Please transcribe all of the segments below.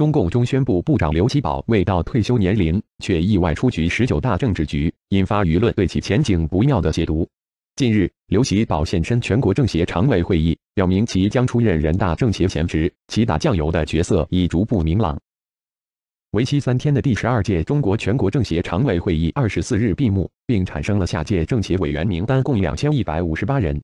中共中宣部部长刘奇葆未到退休年龄，却意外出局十九大政治局，引发舆论对其前景不妙的解读。近日，刘奇葆现身全国政协常委会议，表明其将出任人大政协前职，其打酱油的角色已逐步明朗。为期三天的第十二届中国全国政协常委会议二十四日闭幕，并产生了下届政协委员名单，共两千一百五十八人。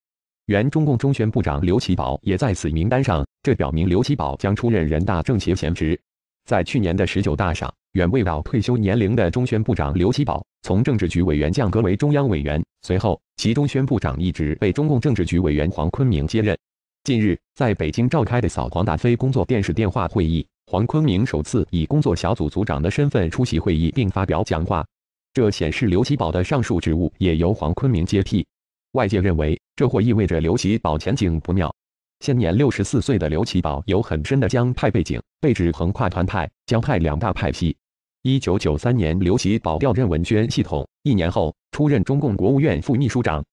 原中共中宣部长刘奇葆也在此名单上，这表明刘奇葆将出任人大政协前职。在去年的十九大上，远未到退休年龄的中宣部长刘奇葆从政治局委员降格为中央委员，随后其中宣部长一职被中共政治局委员黄坤明接任。近日，在北京召开的扫黄打非工作电视电话会议，黄坤明首次以工作小组组长的身份出席会议并发表讲话，这显示刘奇葆的上述职务也由黄坤明接替。外界认为，这或意味着刘奇葆前景不妙。现年六十四岁的刘奇葆有很深的江派背景，被指横跨团派、江派两大派系。一九九三年，刘奇葆调任文宣系统，一年后出任中共国务院副秘书长。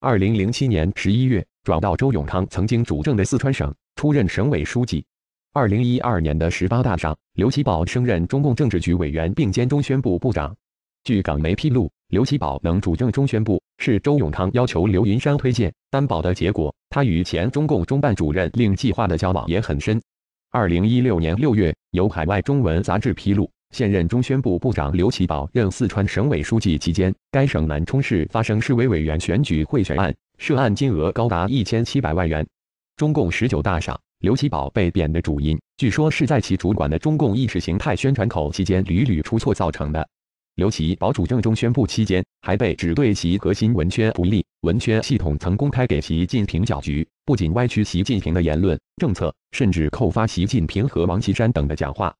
二零零七年十一月，转到周永康曾经主政的四川省，出任省委书记。二零一二年的十八大上，刘奇葆升任中共政治局委员，并兼中宣部部长。据港媒披露，刘奇葆能主政中宣部。是周永康要求刘云山推荐担保的结果。他与前中共中办主任令计划的交往也很深。二零一六年六月，有海外中文杂志披露，现任中宣部部长刘奇葆任四川省委书记期间，该省南充市发生市委委员选举贿选案，涉案金额高达一千七百万元。中共十九大上，刘奇葆被贬的主因，据说是在其主管的中共意识形态宣传口期间屡屡出错造成的。刘奇保主政中宣布期间，还被指对其核心文圈不利。文圈系统曾公开给习近平搅局，不仅歪曲习近平的言论、政策，甚至扣发习近平和王岐山等的讲话。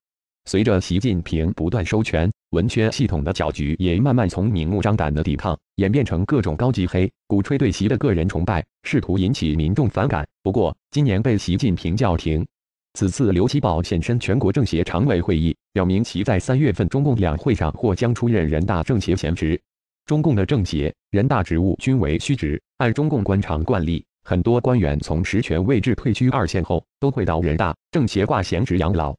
随着习近平不断收权，文圈系统的搅局也慢慢从明目张胆的抵抗演变成各种高级黑，鼓吹对习的个人崇拜，试图引起民众反感。不过，今年被习近平叫停。此次刘奇葆现身全国政协常委会议，表明其在三月份中共两会上或将出任人大政协闲职。中共的政协、人大职务均为虚职，按中共官场惯例，很多官员从实权位置退居二线后，都会到人大政协挂闲职养老。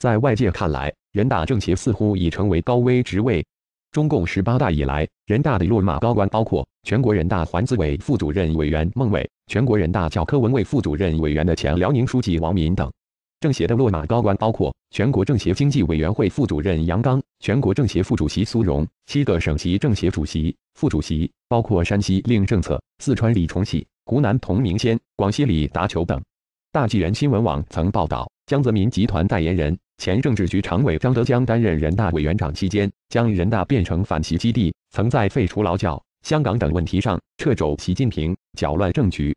在外界看来，人大政协似乎已成为高危职位。中共十八大以来，人大的落马高官包括全国人大环资委副主任委员孟伟、全国人大教科文卫副主任委员的前辽宁书记王敏等。政协的落马高官包括全国政协经济委员会副主任杨刚、全国政协副主席苏荣，七个省级政协主席、副主席，包括山西令政策、四川李崇禧、湖南童名先、广西李达球等。大纪元新闻网曾报道，江泽民集团代言人、前政治局常委张德江担任人大委员长期间，将人大变成反习基地，曾在废除劳教、香港等问题上掣肘习近平，搅乱政局。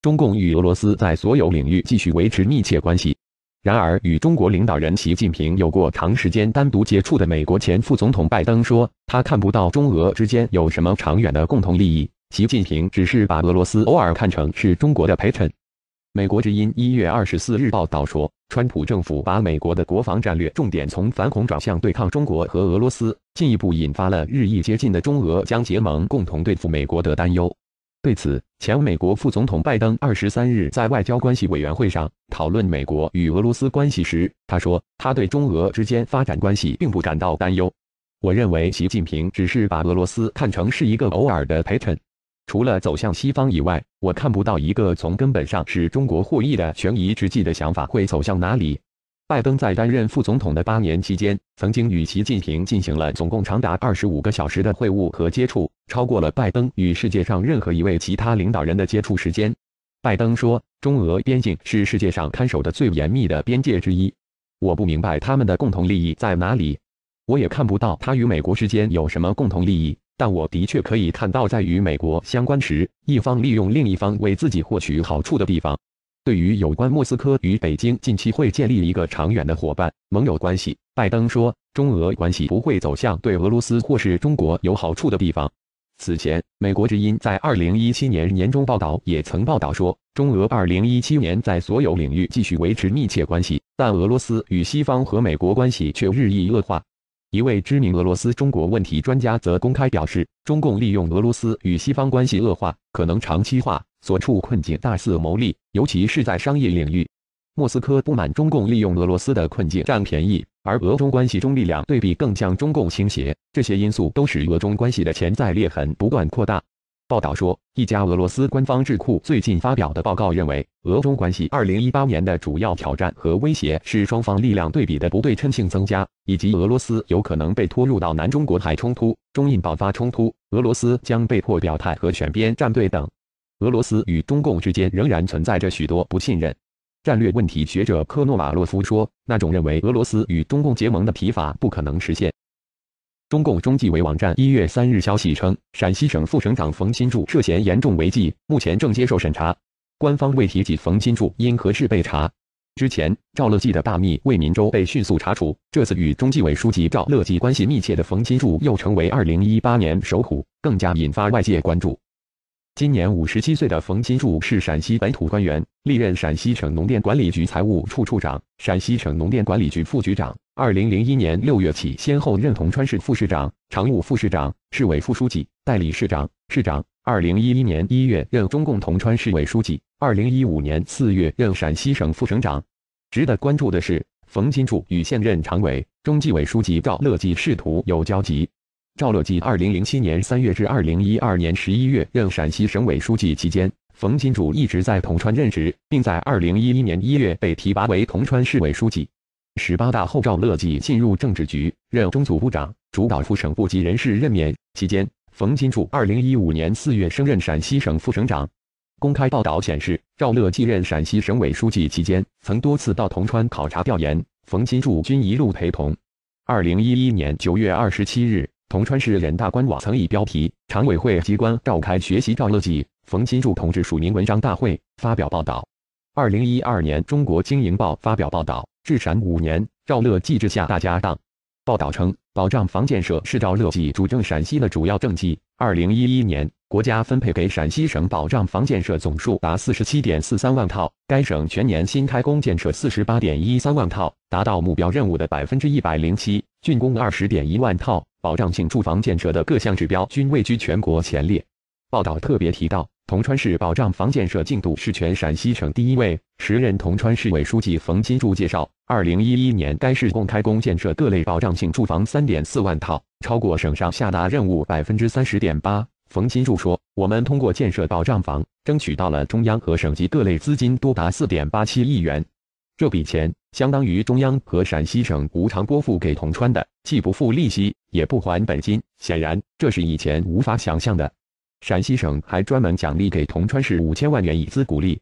中共与俄罗斯在所有领域继续维持密切关系。然而，与中国领导人习近平有过长时间单独接触的美国前副总统拜登说，他看不到中俄之间有什么长远的共同利益。习近平只是把俄罗斯偶尔看成是中国的陪衬。美国之音一月二十四日报道说，川普政府把美国的国防战略重点从反恐转向对抗中国和俄罗斯，进一步引发了日益接近的中俄将结盟、共同对付美国的担忧。对此，前美国副总统拜登二十三日在外交关系委员会上讨论美国与俄罗斯关系时，他说：“他对中俄之间发展关系并不感到担忧。我认为习近平只是把俄罗斯看成是一个偶尔的陪衬。除了走向西方以外，我看不到一个从根本上使中国获益的权宜之计的想法会走向哪里。”拜登在担任副总统的八年期间，曾经与习近平进行了总共长达二十五个小时的会晤和接触，超过了拜登与世界上任何一位其他领导人的接触时间。拜登说：“中俄边境是世界上看守的最严密的边界之一，我不明白他们的共同利益在哪里，我也看不到他与美国之间有什么共同利益，但我的确可以看到，在与美国相关时，一方利用另一方为自己获取好处的地方。”对于有关莫斯科与北京近期会建立一个长远的伙伴盟友关系，拜登说：“中俄关系不会走向对俄罗斯或是中国有好处的地方。”此前，《美国之音》在2017年年终报道也曾报道说，中俄2017年在所有领域继续维持密切关系，但俄罗斯与西方和美国关系却日益恶化。一位知名俄罗斯中国问题专家则公开表示，中共利用俄罗斯与西方关系恶化可能长期化。所处困境大肆牟利，尤其是在商业领域。莫斯科不满中共利用俄罗斯的困境占便宜，而俄中关系中力量对比更向中共倾斜。这些因素都使俄中关系的潜在裂痕不断扩大。报道说，一家俄罗斯官方智库最近发表的报告认为，俄中关系2018年的主要挑战和威胁是双方力量对比的不对称性增加，以及俄罗斯有可能被拖入到南中国海冲突、中印爆发冲突，俄罗斯将被迫表态和选边站队等。俄罗斯与中共之间仍然存在着许多不信任。战略问题学者科诺瓦洛夫说：“那种认为俄罗斯与中共结盟的提法不可能实现。”中共中纪委网站一月三日消息称，陕西省副省长冯新柱涉嫌严重违纪，目前正接受审查。官方未提及冯新柱因何事被查。之前，赵乐际的大秘魏民洲被迅速查处，这次与中纪委书记赵乐际关系密切的冯新柱又成为2018年首虎，更加引发外界关注。今年五十七岁的冯金柱是陕西本土官员，历任陕西省农电管理局财务处处长、陕西省农电管理局副局长。二零零一年六月起，先后任铜川市副市长、常务副市长、市委副书记、代理市长、市长。二零一一年一月任中共铜川市委书记。二零一五年四月任陕西省副省长。值得关注的是，冯金柱与现任常委、中纪委书记赵乐际仕途有交集。赵乐际二零零七年三月至二零一二年十一月任陕西省委书记期间，冯金柱一直在铜川任职，并在二零一一年一月被提拔为铜川市委书记。十八大后，赵乐际进入政治局，任中组部长，主导副省部级人事任免。期间，冯金柱二零一五年四月升任陕西省副省长。公开报道显示，赵乐际任陕西省委书记期间，曾多次到铜川考察调研，冯金柱均一路陪同。二零一一年九月二十七日。铜川市人大官网曾以标题“常委会机关召开学习赵乐际、冯新柱同志署名文章大会”发表报道。二零一二年，《中国经营报》发表报道《至陕五年，赵乐际治下大家当》，报道称，保障房建设是赵乐际主政陕西的主要政绩。二零一一年。国家分配给陕西省保障房建设总数达四十七点四三万套，该省全年新开工建设四十八点一三万套，达到目标任务的百分之一百零七，竣工二十点一万套，保障性住房建设的各项指标均位居全国前列。报道特别提到，铜川市保障房建设进度是全陕西省第一位。时任铜川市委书记冯金柱介绍，二零一一年该市共开工建设各类保障性住房三点四万套，超过省上下达任务百分之三十点八。冯新柱说：“我们通过建设保障房，争取到了中央和省级各类资金多达四点八七亿元。这笔钱相当于中央和陕西省无偿拨付给铜川的，既不付利息，也不还本金。显然，这是以前无法想象的。陕西省还专门奖励给铜川市五千万元，以资鼓励。”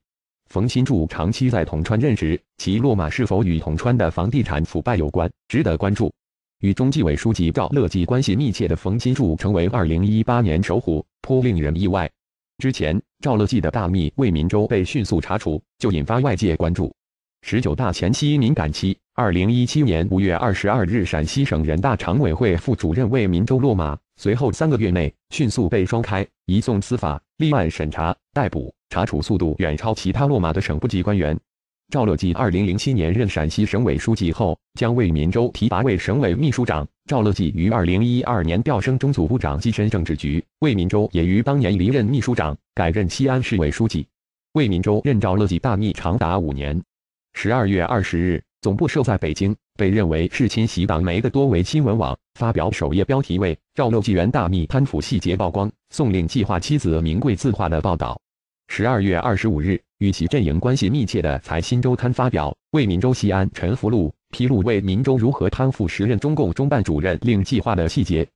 冯新柱长期在铜川任职，其落马是否与铜川的房地产腐败有关，值得关注。与中纪委书记赵乐际关系密切的冯新柱成为2018年首虎，颇令人意外。之前赵乐际的大秘魏民洲被迅速查处，就引发外界关注。十九大前夕敏感期，2017年5月22日，陕西省人大常委会副主任魏民洲落马，随后三个月内迅速被双开、移送司法、立案审查、逮捕，查处速度远超其他落马的省部级官员。赵乐际二零零七年任陕西省委书记后，将魏民洲提拔为省委秘书长。赵乐际于二零一二年调升中组部长，跻身政治局。魏民洲也于当年离任秘书长，改任西安市委书记。魏民洲任赵乐际大秘长达五年。十二月二十日，总部设在北京，被认为是亲袭党媒的多维新闻网，发表首页标题为“赵乐际原大秘贪腐细节曝光，宋令计划妻子名贵字画”的报道。十二月二十五日。与其阵营关系密切的《财新周刊》发表《为民州西安陈福禄披露为民州如何贪腐、时任中共中办主任令计划的细节。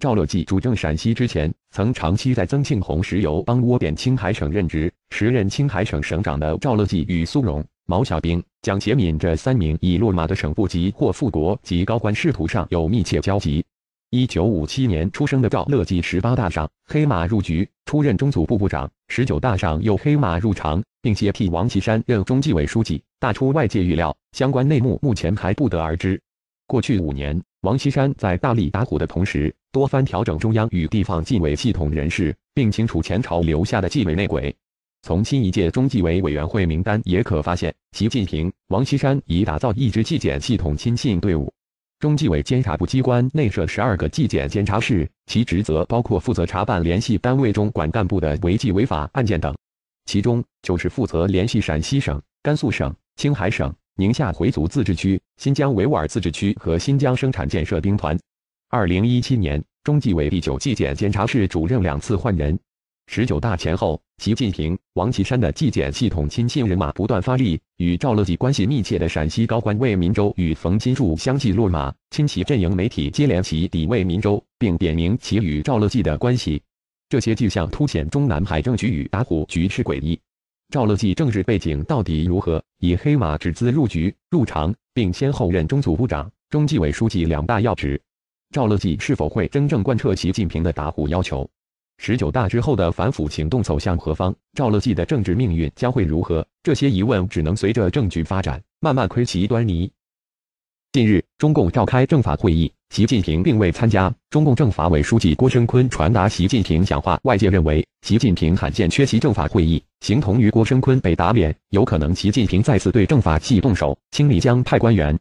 赵乐际主政陕西之前，曾长期在曾庆红石油帮窝点青海省任职。时任青海省省长的赵乐际与苏荣、毛小兵、蒋洁敏这三名已落马的省部级或副国级高官仕途上有密切交集。一九五七年出生的赵乐际，十八大上黑马入局，出任中组部部长。十九大上有黑马入场，并且替王岐山任中纪委书记，大出外界预料。相关内幕目前还不得而知。过去五年，王岐山在大力打虎的同时，多番调整中央与地方纪委系统人事，并清除前朝留下的纪委内鬼。从新一届中纪委委员会名单也可发现，习近平、王岐山已打造一支纪检系统亲信队伍。中纪委监察部机关内设十二个纪检监察室，其职责包括负责查办联系单位中管干部的违纪违法案件等。其中就是负责联系陕西省、甘肃省、青海省、宁夏回族自治区、新疆维吾尔自治区和新疆生产建设兵团。二零一七年，中纪委第九纪检监察室主任两次换人。十九大前后。习近平、王岐山的纪检系统亲信人马不断发力，与赵乐际关系密切的陕西高官魏民洲与冯金柱相继落马，亲戚阵营媒体接连起底魏民洲，并点名其与赵乐际的关系。这些迹象凸显中南海政局与打虎局势诡异。赵乐际政治背景到底如何？以黑马之姿入局、入常，并先后任中组部长、中纪委书记两大要职。赵乐际是否会真正贯彻习近平的打虎要求？十九大之后的反腐行动走向何方？赵乐际的政治命运将会如何？这些疑问只能随着证据发展慢慢窥其端倪。近日，中共召开政法会议，习近平并未参加。中共政法委书记郭声琨传达习近平讲话，外界认为习近平罕见缺席政法会议，形同于郭声琨被打脸，有可能习近平再次对政法系动手，清理江派官员。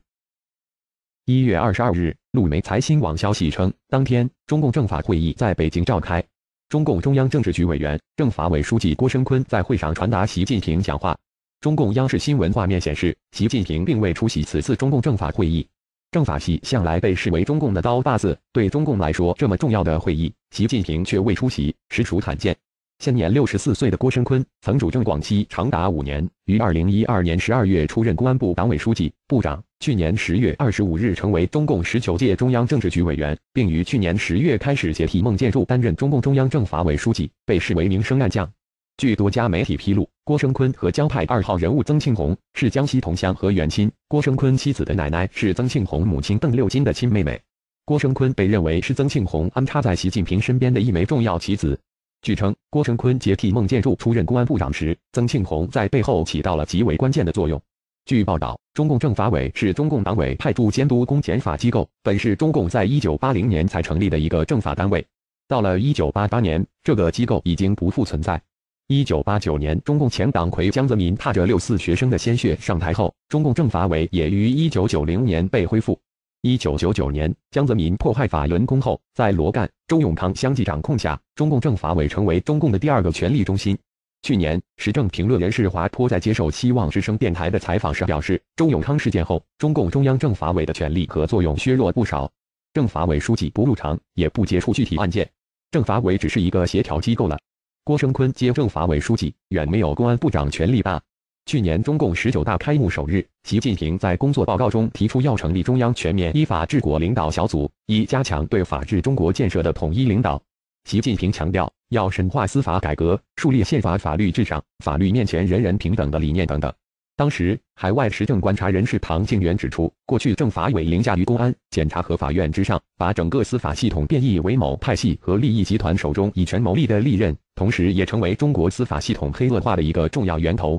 一月二十二日，路媒财新网消息称，当天中共政法会议在北京召开。中共中央政治局委员、政法委书记郭声琨在会上传达习近平讲话。中央视新闻画面显示，习近平并未出席此次中共政法会议。政法系向来被视为中共的“刀把子”，对中共来说，这么重要的会议，习近平却未出席，实属罕见。现年六十四岁的郭声琨曾主政广西长达五年，于二零一二年十二月出任公安部党委书记、部长。去年十月二十五日，成为中共十九届中央政治局委员，并于去年十月开始接替孟建柱担任中共中央政法委书记，被视为“名声暗将。据多家媒体披露，郭声琨和江派二号人物曾庆红是江西同乡和远亲，郭声琨妻子的奶奶是曾庆红母亲邓六金的亲妹妹。郭声琨被认为是曾庆红安插在习近平身边的一枚重要棋子。据称，郭声琨接替孟建柱出任公安部长时，曾庆红在背后起到了极为关键的作用。据报道，中共政法委是中共党委派驻监督公检法机构，本是中共在一九八零年才成立的一个政法单位。到了一九八八年，这个机构已经不复存在。一九八九年，中共前党魁江泽民踏着六四学生的鲜血上台后，中共政法委也于一九九零年被恢复。一九九九年，江泽民迫害法轮功后，在罗干、周永康相继掌控下，中共政法委成为中共的第二个权力中心。去年，时政评论人士华坡在接受希望之声电台的采访时表示，周永康事件后，中共中央政法委的权力和作用削弱不少，政法委书记不入场，也不接触具体案件，政法委只是一个协调机构了。郭声琨接政法委书记，远没有公安部长权力大。去年中共十九大开幕首日，习近平在工作报告中提出要成立中央全面依法治国领导小组，以加强对法治中国建设的统一领导。习近平强调，要深化司法改革，树立宪法法律至上、法律面前人人平等的理念等等。当时，海外时政观察人士唐靖元指出，过去政法委凌驾于公安、检察和法院之上，把整个司法系统变异为某派系和利益集团手中以权谋利的利刃，同时也成为中国司法系统黑恶化的一个重要源头。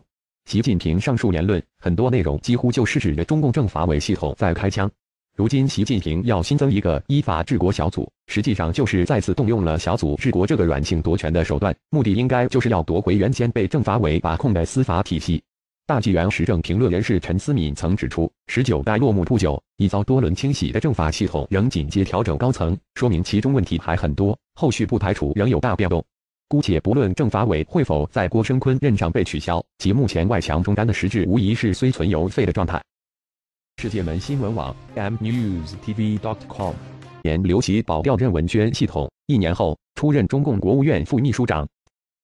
习近平上述言论，很多内容几乎就是指着中共政法委系统在开枪。如今，习近平要新增一个依法治国小组，实际上就是再次动用了小组治国这个软性夺权的手段，目的应该就是要夺回原先被政法委把控的司法体系。大纪元时政评论人士陈思敏曾指出，十九大落幕不久，已遭多轮清洗的政法系统仍紧接调整高层，说明其中问题还很多，后续不排除仍有大变动。姑且不论政法委会否在郭声琨任上被取消，其目前外强中干的实质，无疑是虽存犹废的状态。世界门新闻网 mnews.tv.com，dot 年刘奇葆调任文宣系统，一年后出任中共国务院副秘书长。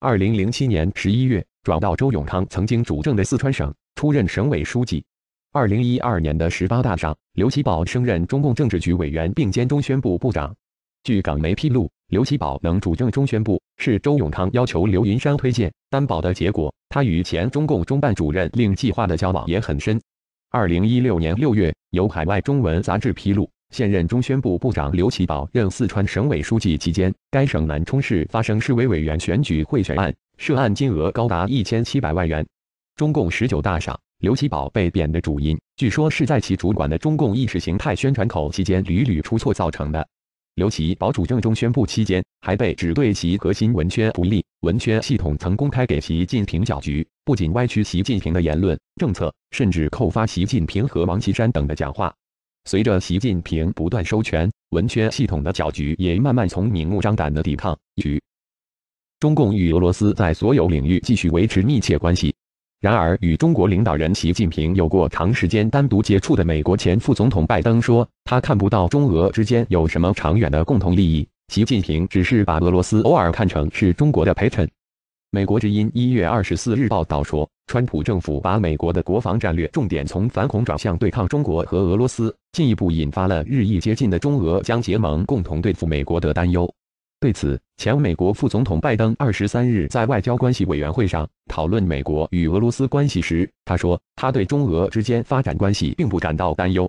二零零七年十一月，转到周永康曾经主政的四川省，出任省委书记。二零一二年的十八大上，刘奇葆升任中共政治局委员，并兼中宣部部长。据港媒披露。刘奇葆能主政中宣部，是周永康要求刘云山推荐担保的结果。他与前中共中办主任令计划的交往也很深。二零一六年六月，有海外中文杂志披露，现任中宣部部长刘奇葆任四川省委书记期间，该省南充市发生市委委员选举贿选案，涉案金额高达一千七百万元。中共十九大上，刘奇葆被贬的主因，据说是在其主管的中共意识形态宣传口期间屡屡出错造成的。刘其，保主正中宣布期间，还被指对其核心文圈不利。文圈系统曾公开给习近平搅局，不仅歪曲习近平的言论、政策，甚至扣发习近平和王岐山等的讲话。随着习近平不断收权，文圈系统的搅局也慢慢从明目张胆的抵抗局。中共与俄罗斯在所有领域继续维持密切关系。然而，与中国领导人习近平有过长时间单独接触的美国前副总统拜登说，他看不到中俄之间有什么长远的共同利益。习近平只是把俄罗斯偶尔看成是中国的陪衬。美国之音一月二十四日报道说，川普政府把美国的国防战略重点从反恐转向对抗中国和俄罗斯，进一步引发了日益接近的中俄将结盟共同对付美国的担忧。对此，前美国副总统拜登二十三日在外交关系委员会上讨论美国与俄罗斯关系时，他说：“他对中俄之间发展关系并不感到担忧。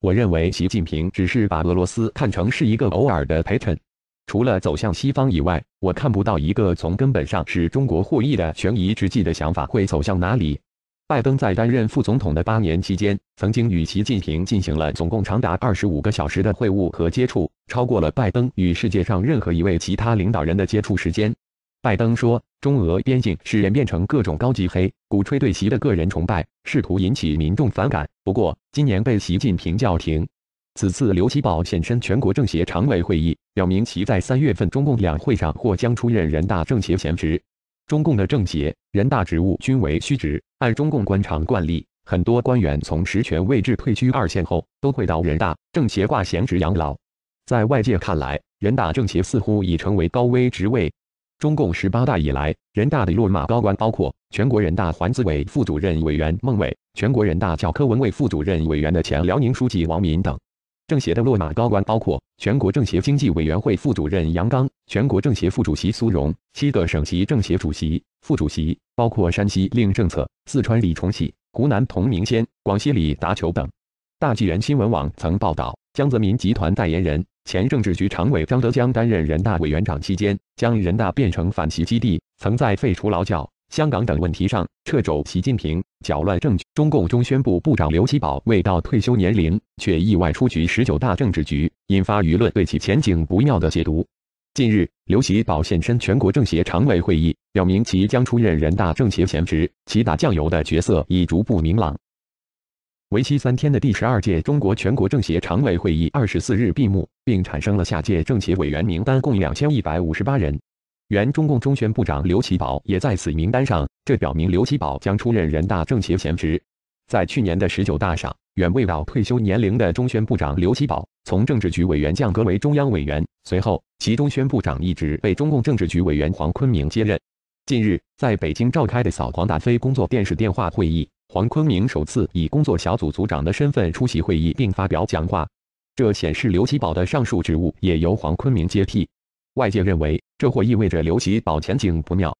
我认为习近平只是把俄罗斯看成是一个偶尔的陪衬。除了走向西方以外，我看不到一个从根本上使中国获益的权宜之计的想法会走向哪里。”拜登在担任副总统的八年期间，曾经与习近平进行了总共长达二十五个小时的会晤和接触，超过了拜登与世界上任何一位其他领导人的接触时间。拜登说：“中俄边境使人变成各种高级黑，鼓吹对习的个人崇拜，试图引起民众反感。”不过，今年被习近平叫停。此次刘奇葆现身全国政协常委会议，表明其在三月份中共两会上或将出任人大政协前职。中共的政协、人大职务均为虚职。按中共官场惯例，很多官员从实权位置退居二线后，都会到人大、政协挂闲职养老。在外界看来，人大、政协似乎已成为高危职位。中共十八大以来，人大的落马高官包括全国人大环资委副主任委员孟伟、全国人大教科文卫副主任委员的前辽宁书记王敏等；政协的落马高官包括全国政协经济委员会副主任杨刚、全国政协副主席苏荣、七个省级政协主席。副主席包括山西令政策、四川李崇禧、湖南童明先、广西李达球等。大纪元新闻网曾报道，江泽民集团代言人、前政治局常委张德江担任人大委员长期间，将人大变成反习基地，曾在废除劳教、香港等问题上掣肘习近平，搅乱政局。中共中宣部部长刘奇葆未到退休年龄，却意外出局十九大政治局，引发舆论对其前景不妙的解读。近日，刘奇葆现身全国政协常委会议，表明其将出任人大政协前职，其打酱油的角色已逐步明朗。为期三天的第十二届中国全国政协常委会议二十四日闭幕，并产生了下届政协委员名单，共两千一百五十八人。原中共中宣部长刘奇葆也在此名单上，这表明刘奇葆将出任人大政协前职。在去年的十九大上，远未到退休年龄的中宣部长刘奇葆。从政治局委员降格为中央委员，随后，其中宣部长一职被中共政治局委员黄坤明接任。近日，在北京召开的扫黄打非工作电视电话会议，黄坤明首次以工作小组组长的身份出席会议并发表讲话，这显示刘奇葆的上述职务也由黄坤明接替。外界认为，这或意味着刘奇葆前景不妙。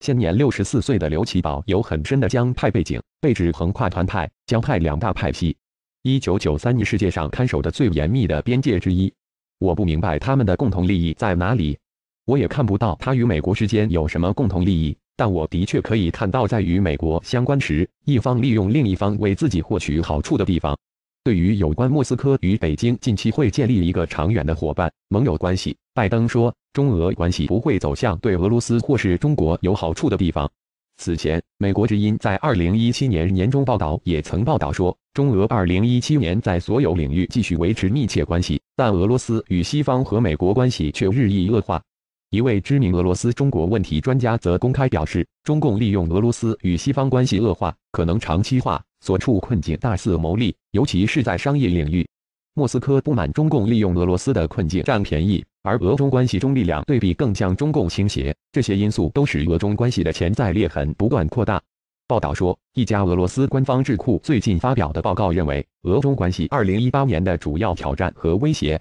现年六十四岁的刘奇葆有很深的江派背景，被指横跨团派、江派两大派系。一九九三年，世界上看守的最严密的边界之一。我不明白他们的共同利益在哪里，我也看不到他与美国之间有什么共同利益。但我的确可以看到，在与美国相关时，一方利用另一方为自己获取好处的地方。对于有关莫斯科与北京近期会建立一个长远的伙伴盟友关系，拜登说：“中俄关系不会走向对俄罗斯或是中国有好处的地方。”此前，美国之音在2017年年终报道也曾报道说，中俄2017年在所有领域继续维持密切关系，但俄罗斯与西方和美国关系却日益恶化。一位知名俄罗斯中国问题专家则公开表示，中共利用俄罗斯与西方关系恶化可能长期化所处困境大肆牟利，尤其是在商业领域。莫斯科不满中共利用俄罗斯的困境占便宜，而俄中关系中力量对比更向中共倾斜，这些因素都使俄中关系的潜在裂痕不断扩大。报道说，一家俄罗斯官方智库最近发表的报告认为，俄中关系2018年的主要挑战和威胁。